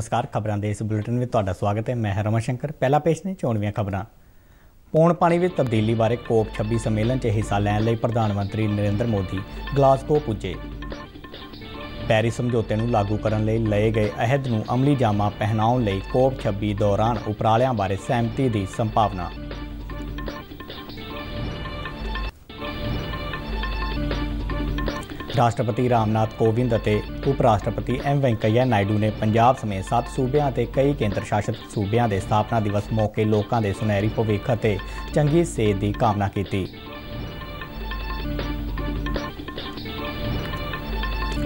ਨਮਸਕਾਰ ਖਬਰਾਂ ਦੇ ਇਸ ਬੁਲੇਟਿਨ ਵਿੱਚ ਤੁਹਾਡਾ ਸਵਾਗਤ ਹੈ ਮੈਂ ਰਮਨ ਸ਼ੰਕਰ ਪਹਿਲਾ ਪੇਸ਼ ਨੇ ਚੋਣਵੀਆਂ ਖਬਰਾਂ ਪੌਣ ਪਾਣੀ ਵਿੱਚ ਤਬਦੀਲੀ ਬਾਰੇ ਕੋਪ 26 ਸੰਮੇਲਨ 'ਚ ਹਿੱਸਾ ਲੈਣ ਲਈ ਪ੍ਰਧਾਨ ਮੰਤਰੀ ਨਰਿੰਦਰ ਮੋਦੀ ਗਲਾਸਕੋ ਪੁੱਜੇ ਪੈਰਿਸ ਸਮਝੌਤੇ ਨੂੰ ਲਾਗੂ ਕਰਨ ਲਈ ਲਏ ਗਏ ਅਹਿਦ ਨੂੰ ਅਮਲੀ ਜਾਮਾ ਪਹਿਨਾਉਣ ਲਈ ਕੋਪ 26 ਦੌਰਾਨ ਉਪਰਾਲਿਆਂ ਬਾਰੇ ਸਹਿਮਤੀ ਦੀ ਸੰਭਾਵਨਾ ਰਾਸ਼ਟਰਪਤੀ ਰਾਮਨਾਥ ਕੋਵਿੰਦ ਅਤੇ ਉਪ ਰਾਸ਼ਟਰਪਤੀ ਐਮ ਵੈਂਕਈਆ ਨਾਇਡੂ ਨੇ ਪੰਜਾਬ ਸਮੇਤ ਸੱਤ ਸੂਬਿਆਂ ਅਤੇ ਕਈ ਕੇਂਦਰ ਸ਼ਾਸਿਤ ਸੂਬਿਆਂ ਦੇ ਸਥਾਪਨਾ ਦਿਵਸ ਮੌਕੇ ਲੋਕਾਂ ਦੇ ਸੁਨਹਿਰੀ ਭਵਿੱਖ ਅਤੇ ਚੰਗੀ ਸਿਹਤ ਦੀ ਕਾਮਨਾ ਕੀਤੀ।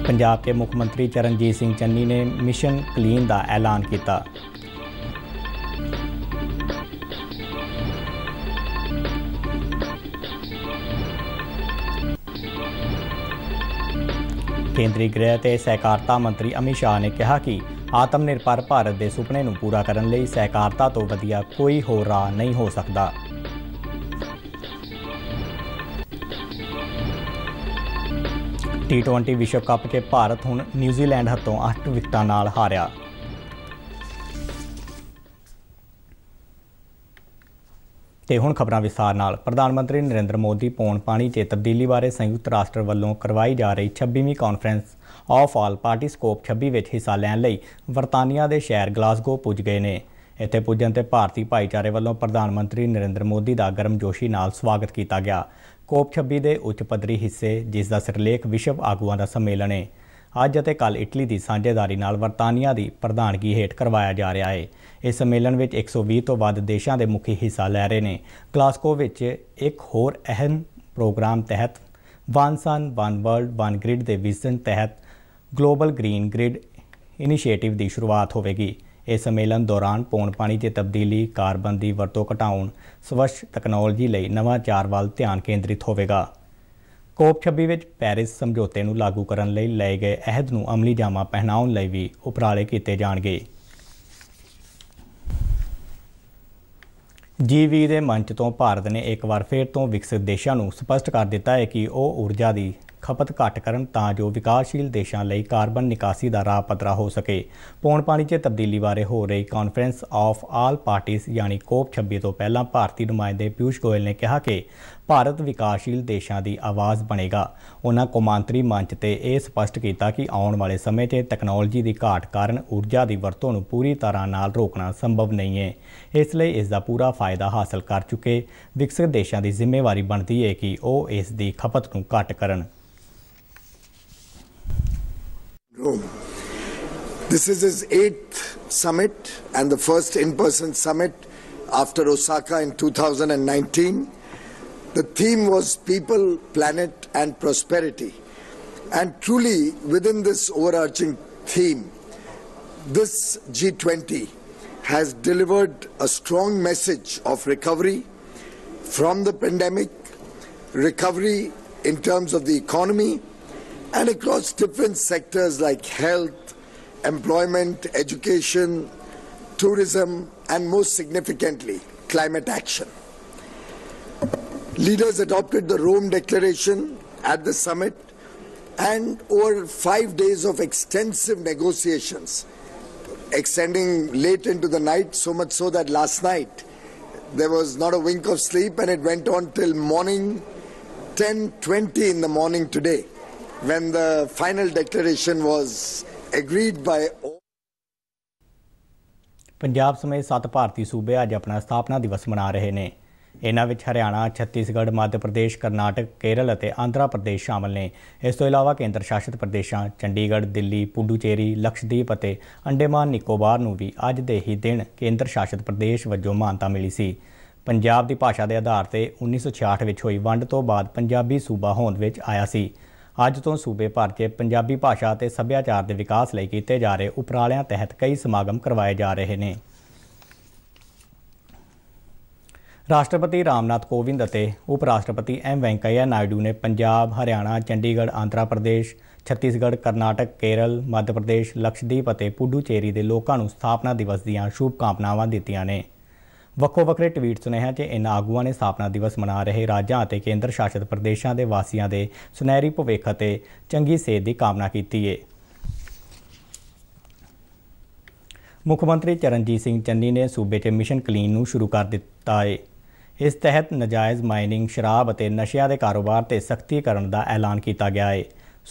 ਪੰਜਾਬ ਦੇ ਮੁੱਖ ਮੰਤਰੀ ਚਰਨਜੀਤ ਸਿੰਘ ਚੰਨੀ ਨੇ ਮਿਸ਼ਨ ਕਲੀਨ ਦਾ ਐਲਾਨ ਕੀਤਾ। ਕੇਂਦਰੀ ਗ੍ਰਹਿ ਤੇ ਸਹਿਕਾਰਤਾ ਮੰਤਰੀ ਅਮਿਤ ਸ਼ਾਹ ਨੇ ਕਿਹਾ ਕਿ ਆਤਮ ਨਿਰਭਰ ਭਾਰਤ ਦੇ ਸੁਪਨੇ ਨੂੰ ਪੂਰਾ ਕਰਨ ਲਈ ਸਹਿਕਾਰਤਾ ਤੋਂ ਵਧੀਆ ਕੋਈ ਹੋਰ ਰਾਹ ਨਹੀਂ ਹੋ ਸਕਦਾ ਟੀ20 ਵਿਸ਼ਵ ਕੱਪ 'ਚ ਭਾਰਤ ਹੁਣ ਨਿਊਜ਼ੀਲੈਂਡ ਹੱਥੋਂ 8 ਵਿਕਟਾਂ ਨਾਲ ਹਾਰਿਆ ਤੇ ਹੁਣ ਖਬਰਾਂ ਵਿਸਾਰ ਨਾਲ ਪ੍ਰਧਾਨ ਮੰਤਰੀ ਨਰਿੰਦਰ ਮੋਦੀ ਪੌਣ ਪਾਣੀ ਤੇ ਤਬਦੀਲੀ ਬਾਰੇ ਸੰਯੁਕਤ ਰਾਸ਼ਟਰ ਵੱਲੋਂ ਕਰਵਾਈ ਜਾ ਰਹੀ 26ਵੀਂ ਕਾਨਫਰੰਸ ਆਫ ਆਲ ਪਾਰਟੀ ਸਕੋਪ 26 ਵਿੱਚ ਹਿੱਸਾ ਲੈਣ ਲਈ ਵਰਤਾਨੀਆ ਦੇ ਸ਼ਹਿਰ ਗਲਾਸਗੋ ਪੁੱਜ ਗਏ ਨੇ ਇੱਥੇ ਪੁੱਜਣ ਤੇ ਭਾਰਤੀ ਭਾਈਚਾਰੇ ਵੱਲੋਂ ਪ੍ਰਧਾਨ ਮੰਤਰੀ ਨਰਿੰਦਰ ਮੋਦੀ ਦਾ ਗਰਮ ਜੋਸ਼ੀ ਨਾਲ ਸਵਾਗਤ ਕੀਤਾ ਗਿਆ ਕੋਪ 26 ਦੇ ਉੱਚ ਪੱਧਰੀ ਹਿੱਸੇ ਜਿਸ ਦਾ ਸਿਰਲੇਖ ਵਿਸ਼ਵ ਆਗੂਆਂ ਦਾ ਸੰਮੇਲਨ ਹੈ ਅੱਜ ਅਤੇ ਕੱਲ ਇਟਲੀ ਦੀ ਸਾਂਝੇਦਾਰੀ ਨਾਲ ਵਰਤਾਨੀਆ ਦੀ ਪ੍ਰਧਾਨਗੀ ਹੇਠ ਕਰਵਾਇਆ ਜਾ ਰਿਹਾ ਹੈ ਇਸ ਸੰਮੇਲਨ ਵਿੱਚ 120 ਤੋਂ ਵੱਧ ਦੇਸ਼ਾਂ ਦੇ ਮੁਖੀ ਹਿੱਸਾ ਲੈ ਰਹੇ ਨੇ ਗਲਾਸਕੋ ਵਿੱਚ ਇੱਕ ਹੋਰ ਅਹਿਮ ਪ੍ਰੋਗਰਾਮ ਤਹਿਤ one sun one world one grid ਦੇ ਵਿਜ਼ਨ ਤਹਿਤ ਗਲੋਬਲ ਗ੍ਰੀਨ ਗ੍ਰਿਡ ਇਨੀਸ਼ੀਏਟਿਵ ਦੀ ਸ਼ੁਰੂਆਤ ਹੋਵੇਗੀ ਇਸ ਸੰਮੇਲਨ ਦੌਰਾਨ ਪੌਣ ਪਾਣੀ ਤੇ ਤਬਦੀਲੀ ਕਾਰਬਨ ਦੀ ਵਰਤੋਂ ਘਟਾਉਣ ਸਵੱਛ ਟੈਕਨੋਲੋਜੀ ਲਈ ਨਵਾਂ ਚਾਰ ਵੱਲ ਧਿਆਨ ਕੇਂਦਰਿਤ ਹੋਵੇਗਾ ਕੋਪ 26 ਵਿੱਚ ਪੈਰਿਸ ਸਮਝੌਤੇ ਨੂੰ ਲਾਗੂ ਕਰਨ ਲਈ ਲਏ ਗਏ ਅਹਿਦ ਨੂੰ ਅਮਲੀ ਜਾਮਾ ਪਹਿਨਾਉਣ ਲਈ ਵੀ ਉਪਰਾਲੇ ਕੀਤੇ ਜਾਣਗੇ ਜੀਵੀ ਦੇ ਮੰਚ ਤੋਂ ਭਾਰਤ ਨੇ ਇੱਕ ਵਾਰ ਫੇਰ ਤੋਂ ਵਿਕਸਿਤ ਦੇਸ਼ਾਂ ਨੂੰ ਸਪਸ਼ਟ ਕਰ ਦਿੱਤਾ ਹੈ ਕਿ ਉਹ ਊਰਜਾ ਦੀ ਖਪਤ ਘੱਟ ਕਰਨ ਤਾਂ ਜੋ ਵਿਕਾਸਸ਼ੀਲ ਦੇਸ਼ਾਂ ਲਈ ਕਾਰਬਨ ਨਿਕਾਸੀ ਦਾ ਰਾਹ ਪੱਧਰਾ ਹੋ ਸਕੇ ਪੌਣ ਪਾਣੀ 'ਚ ਤਬਦੀਲੀ ਬਾਰੇ ਹੋ ਰਹੀ ਕਾਨਫਰੰਸ ਆਫ ਆਲ ਪਾਰਟੀਆਂ ਯਾਨੀ ਕੋਪ 26 ਤੋਂ ਪਹਿਲਾਂ ਭਾਰਤੀ ਨੁਮਾਇੰਦੇ ਪਿਊਸ਼ ਗੋਇਲ ਨੇ ਕਿਹਾ ਕਿ ਭਾਰਤ ਵਿਕਾਸਸ਼ੀਲ ਦੇਸ਼ਾਂ ਦੀ ਆਵਾਜ਼ ਬਣੇਗਾ ਉਹਨਾਂ ਕੌਮਾਂਤਰੀ ਮੰਚ ਤੇ ਇਹ ਸਪਸ਼ਟ ਕੀਤਾ ਕਿ ਆਉਣ ਵਾਲੇ ਸਮੇਂ 'ਚ ਟੈਕਨੋਲੋਜੀ ਦੀ ਘਾਟ ਕਾਰਨ ਊਰਜਾ ਦੀ ਵਰਤੋਂ ਨੂੰ ਪੂਰੀ ਤਰ੍ਹਾਂ ਨਾਲ ਰੋਕਣਾ ਸੰਭਵ ਨਹੀਂ ਹੈ ਇਸ ਲਈ ਇਸ ਦਾ ਪੂਰਾ ਫਾਇਦਾ ਹਾਸਲ ਕਰ ਚੁੱਕੇ ਵਿਕਸਿਤ ਦੇਸ਼ਾਂ ਦੀ ਜ਼ਿੰਮੇਵਾਰੀ ਬਣਦੀ ਹੈ ਕਿ ਉਹ ਇਸ ਦੀ ਖਪਤ ਨੂੰ ਘੱਟ ਕਰਨ This is his eighth summit and the first in person summit after Osaka in 2019. The theme was people, planet, and prosperity. And truly, within this overarching theme, this G20 has delivered a strong message of recovery from the pandemic, recovery in terms of the economy, and across different sectors like health, employment, education, tourism, and most significantly, climate action. Leaders adopted the Rome Declaration at the summit and over five days of extensive negotiations, extending late into the night, so much so that last night there was not a wink of sleep and it went on till morning 10.20 in the morning today when the final declaration was agreed by all. Punjab ਸਮੇਤ ਸੱਤ ਭਾਰਤੀ ਸੂਬੇ ਅੱਜ ਆਪਣਾ ਸਥਾਪਨਾ ਦਿਵਸ ਮਨਾ ਰਹੇ ਨੇ ਇਹਨਾਂ ਵਿੱਚ ਹਰਿਆਣਾ ਛੱਤੀਸਗੜ੍ਹ ਮੱਧ ਪ੍ਰਦੇਸ਼ ਕਰਨਾਟਕ ਕੇਰਲ ਅਤੇ ਆਂਧਰਾ ਪ੍ਰਦੇਸ਼ ਸ਼ਾਮਲ ਨੇ ਇਸ ਤੋਂ ਇਲਾਵਾ ਕੇਂਦਰ ਸ਼ਾਸਿਤ ਪ੍ਰਦੇਸ਼ਾਂ ਚੰਡੀਗੜ੍ਹ ਦਿੱਲੀ ਪੁਡੂਚੇਰੀ ਲਕਸ਼ਦੀਪ ਅਤੇ ਅੰਡੇਮਾਨ ਨਿਕੋਬਾਰ ਨੂੰ ਵੀ ਅੱਜ ਦੇ ਹੀ ਦਿਨ ਕੇਂਦਰ ਸ਼ਾਸਿਤ ਪ੍ਰਦੇਸ਼ ਵਜੋਂ ਮਾਨਤਾ ਮਿਲੀ ਸੀ ਪੰਜਾਬ ਦੀ ਭਾਸ਼ਾ ਦੇ ਆਧਾਰ ਤੇ 1966 ਵਿੱਚ ਹੋਈ ਵੰਡ ਤੋਂ ਬਾਅਦ ਪੰਜਾਬੀ ਸੂਬਾ ਹੋਂਦ ਵਿੱਚ ਆਇਆ ਸੀ ਅੱਜ ਤੋਂ ਸੂਬੇ ਭਰ 'ਚ ਪੰਜਾਬੀ ਭਾਸ਼ਾ ਅਤੇ ਸੱਭਿਆਚਾਰ ਦੇ ਵਿਕਾਸ ਲਈ ਕੀਤੇ ਜਾ ਰਹੇ ਉਪਰਾਲਿਆਂ ਤਹਿਤ ਕਈ ਸਮਾਗਮ ਕਰਵਾਏ ਜਾ ਰਹੇ ਨੇ ਰਾਸ਼ਟਰਪਤੀ ਰਾਮਨਾਥ ਕੋਵਿੰਦ ਅਤੇ ਉਪ ਰਾਸ਼ਟਰਪਤੀ ਐਮ ਵੈਂਕਈਆ ਨਾਇਡੂ ਨੇ ਪੰਜਾਬ, ਹਰਿਆਣਾ, ਚੰਡੀਗੜ੍ਹ, ਆਂਧਰਾ ਪ੍ਰਦੇਸ਼, ਛੱਤੀਸਗੜ੍ਹ, ਕਰਨਾਟਕ, ਕੇਰਲ, ਮੱਧ ਪ੍ਰਦੇਸ਼, ਲਕਸ਼ਦੀਪ ਅਤੇ ਪੁਡੂਚੇਰੀ ਦੇ ਲੋਕਾਂ ਨੂੰ ਸਥਾਪਨਾ ਦਿਵਸ ਦੀਆਂ ਸ਼ੁਭਕਾਮਨਾਵਾਂ ਦਿੱਤੀਆਂ ਨੇ। ਵੱਖੋ ਵੱਖਰੇ ਟਵੀਟ ਸੁਨੇਹਿਆਂ 'ਚ ਇਨ੍ਹਾਂ ਆਗੂਆਂ ਨੇ ਸਥਾਪਨਾ ਦਿਵਸ ਮਨਾ ਰਹੇ ਰਾਜਾਂ ਅਤੇ ਕੇਂਦਰ ਸ਼ਾਸਿਤ ਪ੍ਰਦੇਸ਼ਾਂ ਦੇ ਵਾਸੀਆਂ ਦੇ ਸੁਨਹਿਰੀ ਭਵਿੱਖ ਅਤੇ ਚੰਗੀ ਸਿਹਤ ਦੀ ਕਾਮਨਾ ਕੀਤੀ ਹੈ। ਮੁੱਖ ਮੰਤਰੀ ਚਰਨਜੀਤ ਸਿੰਘ ਚੰਨੀ ਨੇ ਸੂਬੇ 'ਚ ਮਿਸ਼ਨ ਕਲੀਨ ਨੂੰ ਸ਼ੁਰੂ ਕਰ ਦਿੱਤਾ ਹੈ। ਇਸ ਤਹਿਤ ਨਜਾਇਜ਼ ਮਾਈਨਿੰਗ ਸ਼ਰਾਬ ਅਤੇ ਨਸ਼ਿਆਂ ਦੇ ਕਾਰੋਬਾਰ ਤੇ ਸਖਤੀ ਕਰਨ ਦਾ ਐਲਾਨ ਕੀਤਾ ਗਿਆ ਹੈ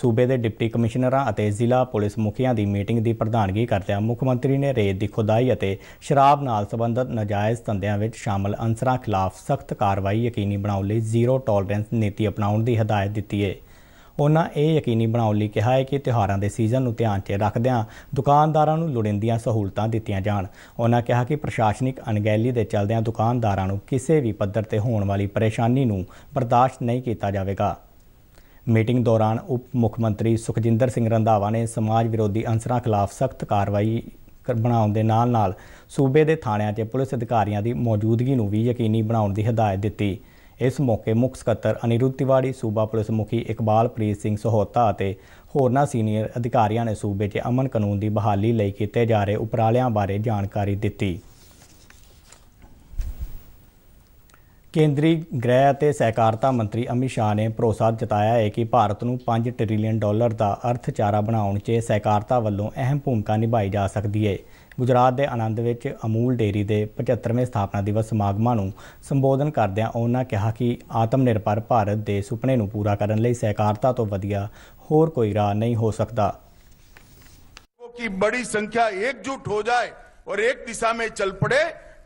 ਸੂਬੇ ਦੇ ਡਿਪਟੀ ਕਮਿਸ਼ਨਰਾਂ ਅਤੇ ਜ਼ਿਲ੍ਹਾ ਪੁਲਿਸ ਮੁਖੀਆਂ ਦੀ ਮੀਟਿੰਗ ਦੀ ਪ੍ਰਧਾਨਗੀ ਕਰਦਿਆਂ ਮੁੱਖ ਮੰਤਰੀ ਨੇ ਰੇਤ ਦੀ ਖੁਦਾਈ ਅਤੇ ਸ਼ਰਾਬ ਨਾਲ ਸੰਬੰਧਤ ਨਜਾਇਜ਼ ਧੰਦਿਆਂ ਵਿੱਚ ਸ਼ਾਮਲ ਅੰਸਰਾਂ ਖਿਲਾਫ ਸਖਤ ਕਾਰਵਾਈ ਯਕੀਨੀ ਬਣਾਉਣ ਲਈ ਜ਼ੀਰੋ ਟੋਲਰੈਂਸ ਨੀਤੀ ਅਪਣਾਉਣ ਦੀ ਹਦਾਇਤ ਦਿੱਤੀ ਹੈ ਉਹਨਾਂ ਇਹ ਯਕੀਨੀ ਬਣਾਉਣ ਲਈ ਕਿਹਾ ਹੈ ਕਿ ਤਿਉਹਾਰਾਂ ਦੇ ਸੀਜ਼ਨ ਨੂੰ ਧਿਆਨ 'ਚ ਰੱਖਦਿਆਂ ਦੁਕਾਨਦਾਰਾਂ ਨੂੰ ਲੋੜੀਂਦੀਆਂ ਸਹੂਲਤਾਂ ਦਿੱਤੀਆਂ ਜਾਣ ਉਹਨਾਂ ਕਿਹਾ ਕਿ ਪ੍ਰਸ਼ਾਸਨਿਕ ਅਣਗਹਿਲੀ ਦੇ ਚੱਲਦਿਆਂ ਦੁਕਾਨਦਾਰਾਂ ਨੂੰ ਕਿਸੇ ਵੀ ਪੱਧਰ ਤੇ ਹੋਣ ਵਾਲੀ ਪਰੇਸ਼ਾਨੀ ਨੂੰ ਬਰਦਾਸ਼ਤ ਨਹੀਂ ਕੀਤਾ ਜਾਵੇਗਾ ਮੀਟਿੰਗ ਦੌਰਾਨ ਉਪ ਮੁੱਖ ਮੰਤਰੀ ਸੁਖਜਿੰਦਰ ਸਿੰਘ ਰੰਧਾਵਾ ਨੇ ਸਮਾਜ ਵਿਰੋਧੀ ਅੰਸਰਾਂ ਖਿਲਾਫ ਸਖਤ ਕਾਰਵਾਈ ਬਣਾਉਣ ਦੇ ਨਾਲ-ਨਾਲ ਸੂਬੇ ਦੇ ਥਾਣਿਆਂ 'ਚ ਪੁਲਿਸ ਅਧਿਕਾਰੀਆਂ ਦੀ ਮੌਜੂਦਗੀ ਨੂੰ ਵੀ ਯਕੀਨੀ ਬਣਾਉਣ ਦੀ ਹਦਾਇਤ ਦਿੱਤੀ ਇਸ ਮੌਕੇ ਮੁੱਖ ਸਕੱਤਰ ਅਨਿਰੁੱਧ ਤਿਵਾੜੀ ਸੂਬਾ ਪੁਲਿਸ ਮੁਖੀ ਇਕਬਾਲਪ੍ਰੀਤ ਸਿੰਘ ਸਹੋਤਾ ਅਤੇ ਹੋਰਨਾਂ ਸੀਨੀਅਰ ਅਧਿਕਾਰੀਆਂ ਨੇ ਸੂਬੇ 'ਚ ਅਮਨ ਕਾਨੂੰਨ ਦੀ ਬਹਾਲੀ ਲਈ ਕੀਤੇ ਜਾ ਰਹੇ ਉਪਰਾਲਿਆਂ ਬਾਰੇ ਜਾਣਕਾਰੀ ਦਿੱਤੀ ਕੇਂਦਰੀ ਗ੍ਰਹਿ ਅਤੇ ਸਹਿਕਾਰਤਾ ਮੰਤਰੀ ਅਮਿਤ ਸ਼ਾਹ ਨੇ ਭਰੋਸਾ ਜਤਾਇਆ ਹੈ ਕਿ ਭਾਰਤ ਨੂੰ 5 ਟ੍ਰਿਲੀਅਨ ਡਾਲਰ ਦਾ ਅਰਥਚਾਰਾ ਬਣਾਉਣ 'ਚ ਸਹਿਕਾਰਤਾ ਵੱਲੋਂ ਅਹਿਮ ਭੂਮਿਕਾ ਨਿਭਾਈ ਜਾ ਸਕਦੀ ਹੈ ਗੁਜਰਾਤ ਦੇ ਆਨੰਦ ਵਿੱਚ ਅਮੂਲ ਡੇਰੀ ਦੇ 75ਵੇਂ ਸਥਾਪਨਾ ਦਿਵਸ ਸਮਾਗਮਾਂ ਨੂੰ ਸੰਬੋਧਨ ਕਰਦਿਆਂ ਉਹਨਾਂ ਕਿਹਾ ਕਿ ਆਤਮ ਨਿਰਭਰ ਭਾਰਤ ਦੇ ਸੁਪਨੇ ਨੂੰ ਪੂਰਾ ਕਰਨ ਲਈ ਸਹਿਕਾਰਤਾ ਤੋਂ ਵਧੀਆ ਹੋਰ ਕੋਈ ਰਾਹ ਨਹੀਂ ਹੋ ਸਕਦਾ ਕਿ ਬੜੀ ਸੰਖਿਆ एकजुट ਹੋ ਜਾਏ और ਇੱਕ ਦਿਸ਼ਾ में चल ਪੜੇ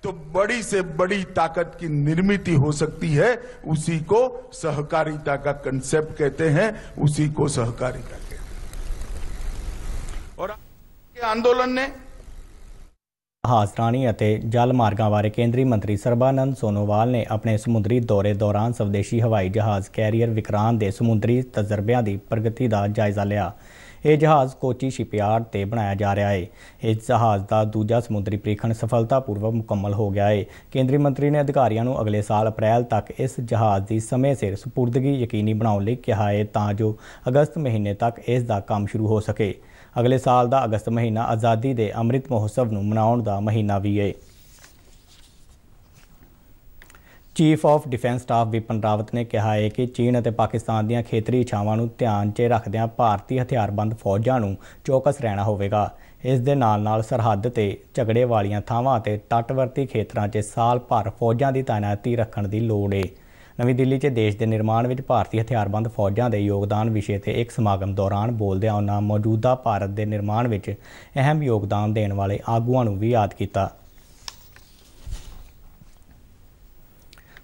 तो बड़ी से बड़ी ताकत की निर्मित हो सकती है उसी को सहकारिता का कंसेप्ट कहते हैं उसी को सहकारिता कहते हैं और आंदोलन ने ਰਾਣੀ ਅਤੇ ਜਲ ਮਾਰਗਾਂ ਬਾਰੇ ਕੇਂਦਰੀ ਮੰਤਰੀ ਸਰਬਾਨੰਦ ਸੋਨੋਵਾਲ ਨੇ ਆਪਣੇ ਸਮੁੰਦਰੀ ਦੌਰੇ ਦੌਰਾਨ ਸਵਦੇਸ਼ੀ ਹਵਾਈ ਜਹਾਜ਼ ਕੈਰੀਅਰ ਵਿਕਰਾਂਤ ਦੇ ਸਮੁੰਦਰੀ ਤਜਰਬਿਆਂ ਦੀ ਪ੍ਰਗਤੀ ਦਾ ਜਾਇਜ਼ਾ ਲਿਆ ਇਹ ਜਹਾਜ਼ ਕੋਚੀ ਸ਼ਿਪਯਾਰਡ ਤੇ ਬਣਾਇਆ ਜਾ ਰਿਹਾ ਹੈ ਇਸ ਜਹਾਜ਼ ਦਾ ਦੂਜਾ ਸਮੁੰਦਰੀ ਪ੍ਰੀਖਣ ਸਫਲਤਾਪੂਰਵਕ ਮੁਕੰਮਲ ਹੋ ਗਿਆ ਹੈ ਕੇਂਦਰੀ ਮੰਤਰੀ ਨੇ ਅਧਿਕਾਰੀਆਂ ਨੂੰ ਅਗਲੇ ਸਾਲ ਅਪ੍ਰੈਲ ਤੱਕ ਇਸ ਜਹਾਜ਼ ਦੀ ਸਮੇਂ ਸਿਰ ਸਪੁਰਦਗੀ ਯਕੀਨੀ ਬਣਾਉਣ ਲਈ ਕਿਹਾ ਹੈ ਤਾਂ ਜੋ ਅਗਸਤ ਮਹੀਨੇ ਤੱਕ ਇਸ ਦਾ ਕੰਮ ਸ਼ੁਰੂ ਹੋ ਸਕੇ ਅਗਲੇ ਸਾਲ ਦਾ ਅਗਸਤ ਮਹੀਨਾ ਆਜ਼ਾਦੀ ਦੇ ਅੰਮ੍ਰਿਤ ਮਹੋਤਸਵ ਨੂੰ ਮਨਾਉਣ ਦਾ ਮਹੀਨਾ ਵੀ ਹੈ chief of defence staff Bipin Rawat ਨੇ ਕਿਹਾ ਹੈ ਕਿ ਚੀਨ ਅਤੇ ਪਾਕਿਸਤਾਨ ਦੀਆਂ ਖੇਤਰੀ ਇਛਾਵਾਂ ਨੂੰ ਧਿਆਨ 'ਚ ਰੱਖਦਿਆਂ ਭਾਰਤੀ ਹਥਿਆਰਬੰਦ ਫੌਜਾਂ ਨੂੰ ਚੌਕਸ ਰਹਿਣਾ ਹੋਵੇਗਾ ਇਸ ਦੇ ਨਾਲ-ਨਾਲ ਸਰਹੱਦ ਤੇ ਝਗੜੇ ਵਾਲੀਆਂ ਥਾਵਾਂ ਤੇ ਤੱਟਵਰਤੀ ਖੇਤਰਾਂ 'ਚ ਸਾਲ ਭਰ ਫੌਜਾਂ ਦੀ ਤਾਇਨਾਤੀ ਰੱਖਣ ਦੀ ਲੋੜ ਹੈ ਨਵੀਂ ਦਿੱਲੀ 'ਚ ਦੇਸ਼ ਦੇ ਨਿਰਮਾਣ ਵਿੱਚ ਭਾਰਤੀ ਹਥਿਆਰਬੰਦ ਫੌਜਾਂ ਦੇ ਯੋਗਦਾਨ ਵਿਸ਼ੇ ਤੇ ਇੱਕ ਸਮਾਗਮ ਦੌਰਾਨ ਬੋਲਦਿਆਂ ਉਹਨਾਂ ਮੌਜੂਦਾ ਭਾਰਤ ਦੇ ਨਿਰਮਾਣ ਵਿੱਚ ਅਹਿਮ ਯੋਗਦਾਨ ਦੇਣ ਵਾਲੇ ਆਗੂਆਂ ਨੂੰ ਵੀ ਯਾਦ ਕੀਤਾ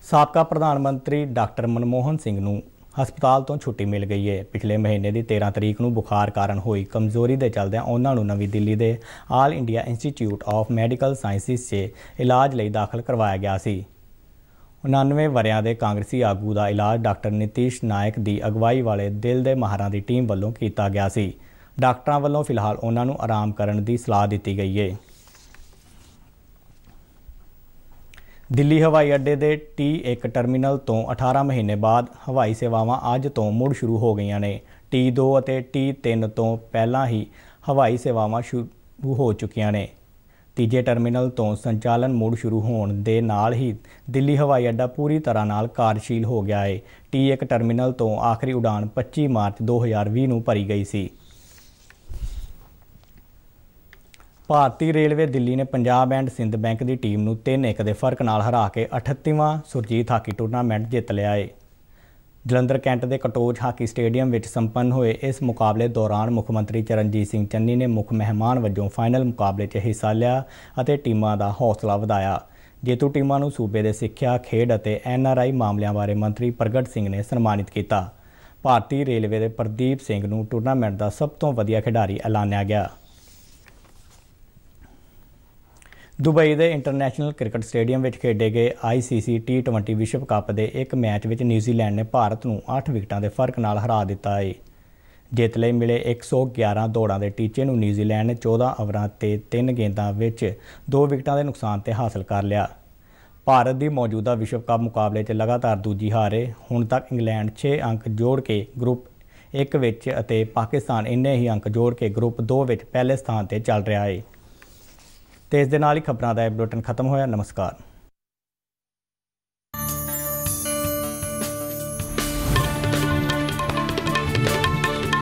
ਸਾਬਕਾ ਪ੍ਰਧਾਨ ਮੰਤਰੀ ਡਾਕਟਰ ਮਨਮੋਹਨ ਸਿੰਘ ਨੂੰ ਹਸਪਤਾਲ ਤੋਂ ਛੁੱਟੀ ਮਿਲ ਗਈ ਹੈ ਪਿਛਲੇ ਮਹੀਨੇ ਦੀ 13 ਤਰੀਕ ਨੂੰ ਬੁਖਾਰ ਕਾਰਨ ਹੋਈ ਕਮਜ਼ੋਰੀ ਦੇ ਚੱਲਦਿਆਂ ਉਹਨਾਂ ਨੂੰ ਨਵੀਂ ਦਿੱਲੀ ਦੇ All India Institute of Medical Sciences 'ਚ ਇਲਾਜ ਲਈ ਦਾਖਲ ਕਰਵਾਇਆ ਗਿਆ ਸੀ 99 ਵਰਿਆਂ ਦੇ ਕਾਂਗਰਸੀ ਆਗੂ ਦਾ ਇਲਾਜ ਡਾਕਟਰ ਨਿਤੀਸ਼ ਨਾਇਕ ਦੀ ਅਗਵਾਈ ਵਾਲੇ ਦਿਲ ਦੇ ਮਾਹਰਾਂ ਦੀ ਟੀਮ ਵੱਲੋਂ ਕੀਤਾ ਗਿਆ ਸੀ ਡਾਕਟਰਾਂ ਵੱਲੋਂ ਫਿਲਹਾਲ ਉਹਨਾਂ ਨੂੰ ਆਰਾਮ ਕਰਨ ਦੀ ਸਲਾਹ ਦਿੱਤੀ ਗਈ ਹੈ ਦਿੱਲੀ ਹਵਾਈ ਅੱਡੇ ਦੇ T1 ਟਰਮੀਨਲ ਤੋਂ 18 ਮਹੀਨੇ ਬਾਅਦ ਹਵਾਈ ਸੇਵਾਵਾਂ ਅੱਜ ਤੋਂ ਮੁੜ ਸ਼ੁਰੂ ਹੋ ਗਈਆਂ ਨੇ T2 ਅਤੇ T3 ਤੋਂ ਪਹਿਲਾਂ ਹੀ ਹਵਾਈ ਸੇਵਾਵਾਂ ਸ਼ੁਰੂ ਹੋ ਚੁੱਕੀਆਂ ਨੇ ਤੀਜੇ ਟਰਮੀਨਲ ਤੋਂ ਸੰਚਾਲਨ ਮੋੜ ਸ਼ੁਰੂ ਹੋਣ ਦੇ ਨਾਲ ਹੀ ਦਿੱਲੀ ਹਵਾਈ ਅੱਡਾ ਪੂਰੀ ਤਰ੍ਹਾਂ ਨਾਲ ਕਾਰਜਸ਼ੀਲ ਹੋ ਗਿਆ ਹੈ T1 ਟਰਮੀਨਲ ਤੋਂ ਆਖਰੀ ਉਡਾਨ 25 ਮਾਰਚ 2020 ਨੂੰ ਭਰੀ ਗਈ ਸੀ ਭਾਰਤੀ ਰੇਲਵੇ ਦਿੱਲੀ ਨੇ ਪੰਜਾਬ ਐਂਡ ਸਿੰਧ ਬੈਂਕ ਦੀ ਟੀਮ ਨੂੰ 3-1 ਦੇ ਫਰਕ ਨਾਲ ਹਰਾ ਕੇ 38ਵਾਂ ਸੁਰਜੀਤ ਹਾਕੀ ਟੂਰਨਾਮੈਂਟ ਜਿੱਤ ਲਿਆ ਹੈ ਜਲੰਧਰ ਕੈਂਟ ਦੇ ਕਟੋਜ ਹਾਕੀ ਸਟੇਡੀਅਮ ਵਿੱਚ ਸੰਪੰਨ ਹੋਏ ਇਸ ਮੁਕਾਬਲੇ ਦੌਰਾਨ ਮੁੱਖ ਮੰਤਰੀ ਚਰਨਜੀਤ ਸਿੰਘ ਚੰਨੀ ਨੇ ਮੁੱਖ ਮਹਿਮਾਨ ਵਜੋਂ ਫਾਈਨਲ ਮੁਕਾਬਲੇ 'ਚ ਹਿੱਸਾ ਲਿਆ ਅਤੇ ਟੀਮਾਂ ਦਾ ਹੌਸਲਾ ਵਧਾਇਆ ਜੇਤੂ ਟੀਮਾਂ ਨੂੰ ਸੂਬੇ ਦੇ ਸਿੱਖਿਆ ਖੇਡ ਅਤੇ ਐਨਆਰਆਈ ਮਾਮਲਿਆਂ ਬਾਰੇ ਮੰਤਰੀ ਪ੍ਰਗਟ ਸਿੰਘ ਨੇ ਸਨਮਾਨਿਤ ਕੀਤਾ ਭਾਰਤੀ ਰੇਲਵੇ ਦੇ ਪ੍ਰਦੀਪ ਸਿੰਘ ਨੂੰ ਟੂਰਨਾਮੈਂਟ ਦਾ ਸਭ ਤੋਂ ਵਧੀਆ ਖਿਡਾਰੀ ਐਲਾਨਿਆ ਗਿਆ ਦੁਬਈ ਦੇ ਇੰਟਰਨੈਸ਼ਨਲ ਕ੍ਰਿਕਟ ਸਟੇਡੀਅਮ ਵਿੱਚ ਖੇਡੇ ਗਏ ICC T20 ਵਿਸ਼ਵ ਕੱਪ ਦੇ ਇੱਕ ਮੈਚ ਵਿੱਚ ਨਿਊਜ਼ੀਲੈਂਡ ਨੇ ਭਾਰਤ ਨੂੰ 8 ਵਿਕਟਾਂ ਦੇ ਫਰਕ ਨਾਲ ਹਰਾ ਦਿੱਤਾ ਹੈ। ਜਿੱਤ ਲਈ ਮਿਲੇ 111 ਦੌੜਾਂ ਦੇ ਟੀਚੇ ਨੂੰ ਨਿਊਜ਼ੀਲੈਂਡ ਨੇ 14 ਓਵਰਾਂ ਤੇ 3 ਗੇਂਦਾਂ ਵਿੱਚ 2 ਵਿਕਟਾਂ ਦੇ ਨੁਕਸਾਨ ਤੇ ਹਾਸਲ ਕਰ ਲਿਆ। ਭਾਰਤ ਦੀ ਮੌਜੂਦਾ ਵਿਸ਼ਵ ਕੱਪ ਮੁਕਾਬਲੇ 'ਚ ਲਗਾਤਾਰ ਦੂਜੀ ਹਾਰ ਹੈ। ਹੁਣ ਤੱਕ ਇੰਗਲੈਂਡ 6 ਅੰਕ ਜੋੜ ਕੇ ਗਰੁੱਪ 1 ਵਿੱਚ ਅਤੇ ਪਾਕਿਸਤਾਨ ਇੰਨੇ ਹੀ ਅੰਕ ਜੋੜ ਕੇ ਗਰੁੱਪ 2 ਵਿੱਚ ਪਹਿਲੇ ਸਥਾਨ ਤੇ ਚੱਲ ਰਿਹਾ ਹੈ। ਤੇ ਇਸ ਦੇ ਨਾਲ ਹੀ ਖਬਰਾਂ ਦਾ ਇਹ ਬੁਲੇਟਿਨ ਖਤਮ ਹੋਇਆ ਨਮਸਕਾਰ